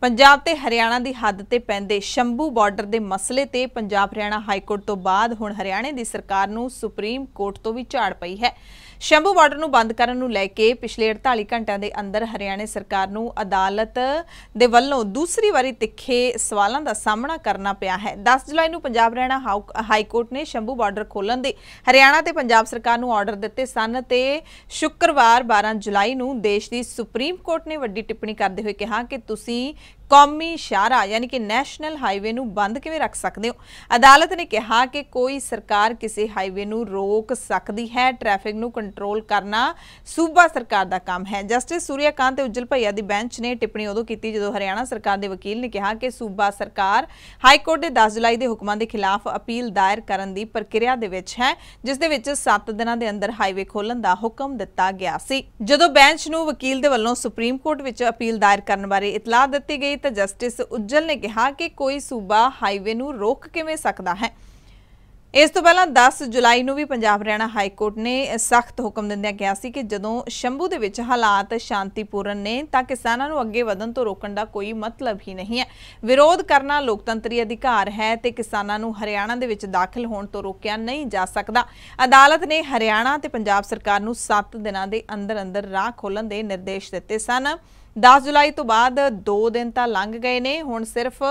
ਪੰਜਾਬ ਤੇ ਹਰਿਆਣਾ ਦੀ ਹੱਦ ਤੇ ਪੈਂਦੇ ਸ਼ੰਭੂ ਬਾਰਡਰ ਦੇ ਮਸਲੇ ਤੇ ਪੰਜਾਬ ਹਰਿਆਣਾ ਹਾਈ ਕੋਰਟ ਤੋਂ ਬਾਅਦ ਹੁਣ ਹਰਿਆਣੇ ਦੀ ਸਰਕਾਰ ਨੂੰ ਸੁਪਰੀਮ ਕੋਰਟ ਤੋਂ ਵੀ ਝਾੜ ਪਈ ਹੈ ਸ਼ੰਭੂ ਬਾਰਡਰ ਨੂੰ ਬੰਦ ਕਰਨ ਨੂੰ ਲੈ ਕੇ ਪਿਛਲੇ 48 ਘੰਟਿਆਂ ਦੇ ਅੰਦਰ ਹਰਿਆਣਾ ਸਰਕਾਰ ਨੂੰ ਅਦਾਲਤ ਦੇ ਵੱਲੋਂ ਦੂਸਰੀ ਵਾਰੀ ਤਿੱਖੇ ਸਵਾਲਾਂ ਦਾ ਸਾਹਮਣਾ ਕਰਨਾ ਪਿਆ ਹੈ 10 ਜੁਲਾਈ ਨੂੰ ਪੰਜਾਬ ਹਰਿਆਣਾ ਹਾਈ ਕੋਰਟ ਨੇ ਸ਼ੰਭੂ ਬਾਰਡਰ ਖੋਲਣ ਦੇ ਹਰਿਆਣਾ ਤੇ ਪੰਜਾਬ ਸਰਕਾਰ ਨੂੰ ਆਰਡਰ ਦਿੱਤੇ ਸਨ ਤੇ ਸ਼ੁੱਕਰਵਾਰ 12 ਜੁਲਾਈ ਨੂੰ ਦੇਸ਼ ਦੀ ਸੁਪਰੀਮ ਕੋਰਟ ਨੇ ਵੱਡੀ ਟਿੱਪਣੀ ਕਰਦੇ ਹੋਏ ਕਿਹਾ ਕਿ ਤੁਸੀਂ ਕੌਮੀ ਸ਼ਾਹਰਾ ਯਾਨੀ ਕਿ ਨੈਸ਼ਨਲ ਹਾਈਵੇ ਨੂੰ ਬੰਦ ਕਿਵੇਂ ਰੱਖ ਸਕਦੇ ਹੋ ਅਦਾਲਤ ਨੇ ਕਿਹਾ ਕਿ ਕੋਈ ਸਰਕਾਰ ਕਿਸੇ ਹਾਈਵੇ ਨੂੰ ਰੋਕ ਸਕਦੀ ਹੈ ਟ੍ਰੈਫਿਕ ਨੂੰ ਕੰਟਰੋਲ ਕਰਨਾ ਸੂਬਾ ਸਰਕਾਰ ਦਾ ਕੰਮ ਹੈ ਜਸਟਿਸ ਸੂਰਿਆਕਾਂਤ ਤੇ ਉਜਲ ਭਈਆ ਦੀ ਬੈਂਚ ਨੇ ਟਿੱਪਣੀ ਉਦੋਂ ਕੀਤੀ ਜਦੋਂ ਹਰਿਆਣਾ ਸਰਕਾਰ ਦੇ ਵਕੀਲ ਨੇ ਕਿਹਾ ਕਿ ਸੂਬਾ ਸਰਕਾਰ ਹਾਈ ਕੋਰਟ ਦੇ 10 ਜੁਲਾਈ ਦੇ ਹੁਕਮਾਂ ਦੇ ਖਿਲਾਫ ਅਪੀਲ ਦਾਇਰ ਕਰਨ ਦੀ ਪ੍ਰਕਿਰਿਆ ਦੇ ਵਿੱਚ ਹੈ ਜਿਸ ਦੇ ਵਿੱਚ 7 ਦਿਨਾਂ ਦੇ ਅੰਦਰ ਹਾਈਵੇ ਖੋਲਣ ਦਾ ਹੁਕਮ ਦਿੱਤਾ ਗਿਆ ਸੀ ਜਦੋਂ ਬੈਂਚ ਨੂੰ ਵਕੀਲ ਦੇ ਵੱਲੋਂ ਸੁਪਰੀਮ ਕੋਰਟ ਵਿੱਚ ਅਪੀਲ ਦਾਇਰ ਕਰਨ ਬਾਰੇ ਇਤਲਾਹ ਦਿੱਤੀ ਗਈ ਤਾਂ ਜਸਟਿਸ ਉੱਜਲ ਨੇ ਕਿਹਾ ਕਿ ਕੋਈ ਸੂਬਾ ਹਾਈਵੇ ਨੂੰ ਰੋਕ ਕਿਵੇਂ ਸਕਦਾ ਹੈ ਇਸ ਤੋਂ ਪਹਿਲਾਂ 10 ਜੁਲਾਈ ਨੂੰ ਵੀ ਪੰਜਾਬ ਹਰਿਆਣਾ ਹਾਈ ਕੋਰਟ ਨੇ ਸਖਤ ਹੁਕਮ ਦਿੰਦਿਆਂ ਕਿਹਾ ਸੀ ਕਿ ਜਦੋਂ ਸ਼ੰਭੂ ਦੇ ਵਿੱਚ ਹਾਲਾਤ ਸ਼ਾਂਤੀਪੂਰਨ ਨੇ ਤਾਂ ਕਿਸਾਨਾਂ ਨੂੰ ਅੱਗੇ ਵਧਣ ਤੋਂ ਰੋਕਣ ਦਾ ਕੋਈ ਮਤਲਬ ਹੀ ਨਹੀਂ ਹੈ ਵਿਰੋਧ ਕਰਨਾ ਲੋਕਤੰਤਰੀ ਅਧਿਕਾਰ ਹੈ ਤੇ ਕਿਸਾਨਾਂ ਨੂੰ ਹਰਿਆਣਾ ਦੇ ਵਿੱਚ ਦਾਖਲ ਹੋਣ ਤੋਂ ਰੋਕਿਆ ਨਹੀਂ ਜਾ ਸਕਦਾ ਅਦਾਲਤ ਨੇ ਹਰਿਆਣਾ ਤੇ ਪੰਜਾਬ ਸਰਕਾਰ ਨੂੰ 7 ਦਿਨਾਂ ਦੇ ਅੰਦਰ ਅੰਦਰ ਰਾਹ ਖੋਲਣ ਦੇ ਨਿਰਦੇਸ਼ ਦਿੱਤੇ ਸਨ 10 ਜੁਲਾਈ ਤੋਂ ਬਾਅਦ 2 ਦਿਨ ਤਾਂ ਲੰਘ ਗਏ ਨੇ ਹੁਣ ਸਿਰਫ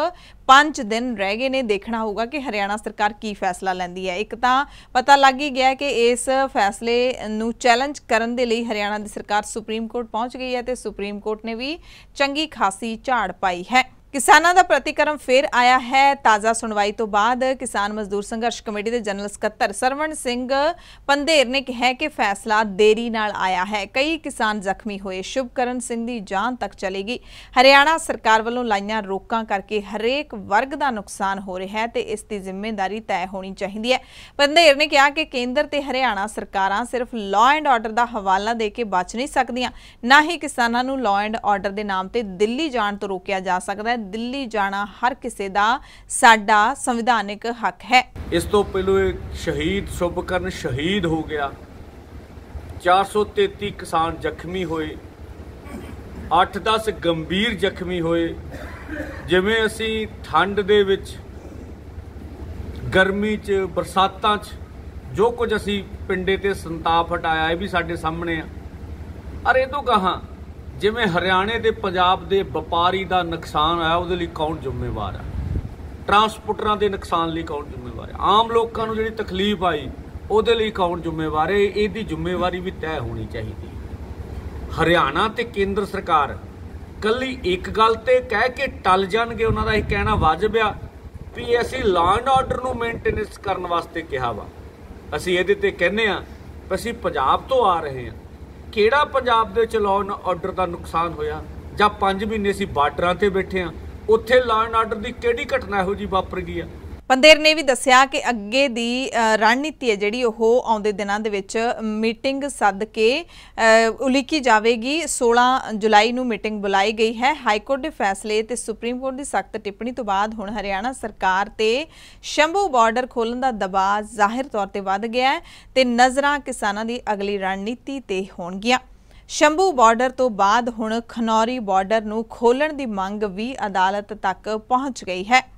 5 ਦਿਨ ਰਹਿ ਗਏ ਨੇ ਦੇਖਣਾ ਹੋਊਗਾ ਕਿ ਹਰਿਆਣਾ ਸਰਕਾਰ ਕੀ ਫੈਸਲਾ ਲੈਂਦੀ ਹੈ ਇੱਕ ਤਾਂ ਪਤਾ ਲੱਗ ਹੀ ਗਿਆ ਕਿ ਇਸ ਫੈਸਲੇ ਨੂੰ ਚੈਲੰਜ ਕਰਨ ਦੇ ਲਈ ਹਰਿਆਣਾ ਦੀ ਸਰਕਾਰ ਸੁਪਰੀਮ ਕੋਰਟ ਪਹੁੰਚ ਗਈ ਹੈ ਤੇ ਸੁਪਰੀਮ ਕੋਰਟ ਨੇ ਵੀ ਚੰਗੀ ਖਾਸੀ ਝਾੜ ਪਾਈ ਹੈ ਕਿਸਾਨਾਂ ਦਾ ਪ੍ਰਤੀਕਰਮ ਫੇਰ ਆਇਆ ਹੈ ਤਾਜ਼ਾ ਸੁਣਵਾਈ ਤੋਂ ਬਾਅਦ ਕਿਸਾਨ ਮਜ਼ਦੂਰ ਸੰਘਰਸ਼ ਕਮੇਟੀ ਦੇ ਜਨਰਲ ਸਕੱਤਰ ਸਰਵਣ ਸਿੰਘ ਪੰਧੇਰ ਨੇ ਕਿਹਾ ਕਿ ਫੈਸਲਾ ਦੇਰੀ ਨਾਲ ਆਇਆ ਹੈ ਕਈ ਕਿਸਾਨ ਜ਼ਖਮੀ ਹੋਏ ਸ਼ੁਭਕਰਨ ਸਿੰਘ ਦੀ ਜਾਨ ਤੱਕ ਚਲੀ ਗਈ ਹਰਿਆਣਾ ਸਰਕਾਰ ਵੱਲੋਂ ਲਾਈਆਂ ਰੋਕਾਂ ਕਰਕੇ ਹਰੇਕ ਵਰਗ ਦਾ ਨੁਕਸਾਨ ਹੋ ਰਿਹਾ ਹੈ ਤੇ ਇਸ ਦੀ ਜ਼ਿੰਮੇਵਾਰੀ ਤੈਅ ਹੋਣੀ ਚਾਹੀਦੀ ਹੈ ਪੰਧੇਰ ਨੇ ਕਿਹਾ ਕਿ ਕੇਂਦਰ ਤੇ ਹਰਿਆਣਾ ਸਰਕਾਰਾਂ ਸਿਰਫ ਲਾਅ ਐਂਡ ਆਰਡਰ ਦਾ ਹਵਾਲਾ ਦੇ ਕੇ ਬਚ ਨਹੀਂ ਸਕਦੀਆਂ ਨਾ ਹੀ ਕਿਸਾਨਾਂ ਨੂੰ ਲਾਅ ਐਂਡ ਆਰਡਰ ਦੇ ਨਾਮ ਤੇ ਦਿੱਲੀ ਜਾਣ ਤੋਂ ਰੋਕਿਆ ਜਾ ਸਕਦਾ ਦਿੱਲੀ ਜਾਣਾ ਹਰ ਕਿਸੇ ਦਾ ਸਾਡਾ ਸੰਵਿਧਾਨਿਕ ਹੱਕ ਹੈ ਇਸ ਤੋਂ ਪਹਿਲੋ ਇੱਕ ਸ਼ਹੀਦ ਸ਼ੁਭਕਰਨ ਸ਼ਹੀਦ ਹੋ ਗਿਆ 433 ਕਿਸਾਨ ਜ਼ਖਮੀ ਹੋਏ 8-10 ਗੰਭੀਰ ਜ਼ਖਮੀ ਹੋਏ ਜਿਵੇਂ ਅਸੀਂ ਠੰਡ ਦੇ ਵਿੱਚ ਗਰਮੀ 'ਚ ਬਰਸਾਤਾਂ 'ਚ ਜੋ ਕੁਝ ਅਸੀਂ ਪਿੰਡੇ ਤੇ ਸੰਤਾਪ ਹਟਾਇਆ ਇਹ ਵੀ ਸਾਡੇ ਸਾਹਮਣੇ ਆ ਅਰੇ ਤੋਂ ਕਹਾਂ ਜਿਵੇਂ ਹਰਿਆਣੇ ਦੇ ਪੰਜਾਬ ਦੇ ਵਪਾਰੀ ਦਾ ਨੁਕਸਾਨ ਆਇਆ ਉਹਦੇ ਲਈ ਕੌਣ ਜ਼ਿੰਮੇਵਾਰ ਹੈ ਟਰਾਂਸਪੋਰਟਰਾਂ ਦੇ ਨੁਕਸਾਨ ਲਈ ਕੌਣ ਜ਼ਿੰਮੇਵਾਰ ਹੈ ਆਮ ਲੋਕਾਂ ਨੂੰ ਜਿਹੜੀ ਤਕਲੀਫ ਆਈ ਉਹਦੇ ਲਈ ਕੌਣ ਜ਼ਿੰਮੇਵਾਰ ਹੈ ਇਹਦੀ ਜ਼ਿੰਮੇਵਾਰੀ ਵੀ ਤੈਅ ਹੋਣੀ ਚਾਹੀਦੀ ਹਰਿਆਣਾ ਤੇ ਕੇਂਦਰ ਸਰਕਾਰ ਕੱਲੀ ਇੱਕ ਗੱਲ ਤੇ ਕਹਿ ਕੇ ਟਲ ਜਾਣਗੇ ਉਹਨਾਂ ਦਾ ਇਹ ਕਹਿਣਾ ਵਾਜਬ ਆ ਵੀ ਅਸੀਂ ਲਾਂਡ ਆਰਡਰ ਨੂੰ ਮੇਨਟੇਨੈਂਸ ਕਰਨ ਵਾਸਤੇ ਕਿਹਾ ਵਾ ਅਸੀਂ ਇਹਦੇ ਤੇ ਕਹਿੰਨੇ ਆ ਅਸੀਂ ਪੰਜਾਬ ਤੋਂ ਆ ਰਹੇ ਹਾਂ ਕਿਹੜਾ ਪੰਜਾਬ ਦੇ ਚਲਾਉਣ ਨਾ ਆਰਡਰ ਦਾ ਨੁਕਸਾਨ ਹੋਇਆ ਜਾਂ 5 ਮਹੀਨੇ ਸੀ ਬਾਰਡਰਾਂ ਤੇ ਬੈਠੇ ਆ ਉੱਥੇ ਲਾਅ ਆਰਡਰ ਦੀ ਕਿਹੜੀ ਘਟਨਾ ਇਹੋ ਜੀ ਵਾਪਰ ਗਈ ਆ ਪੰਦੇਰ ਨੇ ਵੀ ਦੱਸਿਆ ਕਿ ਅੱਗੇ ਦੀ ਰਣਨੀਤੀ ਹੈ ਜਿਹੜੀ ਉਹ ਆਉਂਦੇ ਦਿਨਾਂ ਦੇ ਵਿੱਚ ਮੀਟਿੰਗ ਸੱਦ ਕੇ ਉਲੀਕੀ ਜਾਵੇਗੀ 16 ਜੁਲਾਈ ਨੂੰ ਮੀਟਿੰਗ ਬੁਲਾਈ ਗਈ ਹੈ ਹਾਈ ਕੋਰਟ ਦੇ ਫੈਸਲੇ ਤੇ ਸੁਪਰੀਮ ਕੋਰਟ ਦੀ ਸਖਤ ਟਿੱਪਣੀ ਤੋਂ ਬਾਅਦ ਹੁਣ ਹਰਿਆਣਾ ਸਰਕਾਰ ਤੇ ਸ਼ੰਭੂ ਬਾਰਡਰ ਖੋਲਣ ਦਾ ਦਬਾਅ ਜ਼ਾਹਿਰ ਤੌਰ ਤੇ ਵੱਧ ਗਿਆ ਹੈ ਤੇ ਨਜ਼ਰਾਂ ਕਿਸਾਨਾਂ ਦੀ ਅਗਲੀ ਰਣਨੀਤੀ ਤੇ ਹੋਣਗੀਆਂ ਸ਼ੰਭੂ ਬਾਰਡਰ ਤੋਂ ਬਾਅਦ ਹੁਣ ਖਨੌਰੀ ਬਾਰਡਰ ਨੂੰ ਖੋਲਣ ਦੀ ਮੰਗ ਵੀ ਅਦਾਲਤ ਤੱਕ ਪਹੁੰਚ ਗਈ ਹੈ